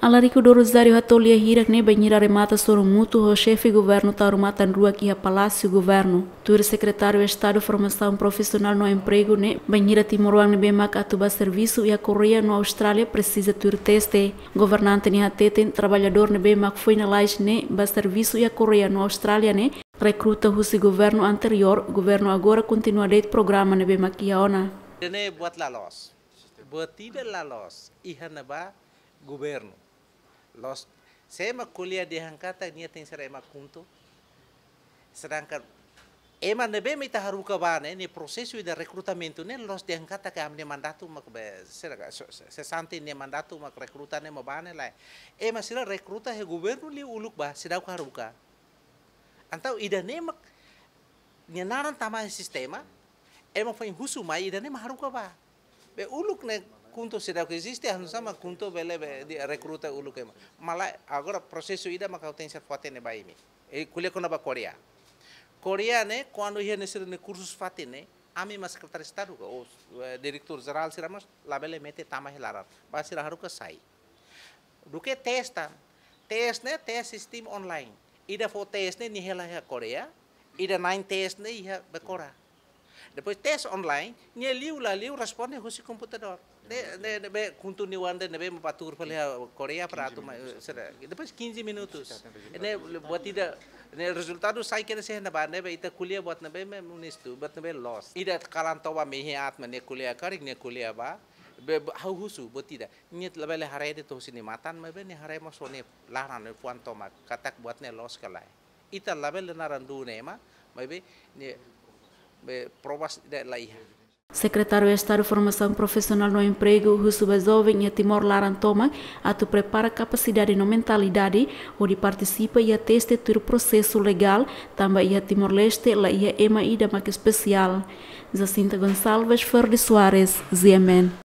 Alarico do Rosário Atolia Hirak ne banheira remata sobre mutu o chefe governo tarumata em rua que a Palácio Governo. Tur secretário Estado Formação Profissional no Emprego ne banheira Timoruan ne Bemak atuba serviço e a Correia no Austrália precisa tur teste. Governante ne atete trabalhador ne Bemak foi na laje ne ba serviço e a Correia no Austrália ne recruta o governo anterior, governo agora continua date programa ne Bemak Iaona. Ne buat lalos. Buat tidak lalos. Ihanaba governo. Los, Saya mah kuliah di Hangkata niat yang saya emak kuntu. Sedangkan emak nebe mita haruka bana ini eh, proses sudah rekrutamento ne lost di Hangkata eh, ke amne mandatu mak be sesanti ne mandatu mak rekrutan ne mabane lah. Emak sila rekruta he ya gubernur li uluk bah sedau haruka. Antau ida ne mak nyenaran tama sistema emak fain husu mai ida ne ke bah. Be uluk ne kuntu sida existe hanu sama kuntu bele di rekruta ulu kema mala agora prosesu ida maka tem ser fate ne baimi e kulya kona ba korea korea ne quando ia sida ne kursus fate ne ami mas secretário de estado o eh, direktur zeral sira mas labele mete tama hilarat, ba sira haruka sai duke testa tes ne tes sistem online ida fo tes ne nihela korea ida nine tes ne iha bekora Depois tes online, nia liu la liu responde husi komputador. De, de, de, be, kuntu ni wande de be patur pale Korea para tu será. Depois 15 minutos. Ne ida ne resultado sai kene se na bane be ita kulia buat na be me munistu, buat na be loss. Ida kalan toba mehe atma ne kulia karik ne kulia e ba. hau husu botida nyet labele harai de tosi ni matan be ne harai ma sone laran ne puan toma katak buat ne los kalai ita labele naran du ne ma mebe ne Eh, provas da lei. Secretário de Estado de Formação Profissional no Emprego, Russo Bezoven e Timor Larantoma, ato prepara capacidade e mentalidade, onde participa e atesta todo o processo legal, também a Timor-Leste, lá e a EMA e da Especial. Jacinta Gonçalves, Fer Soares, ZMN.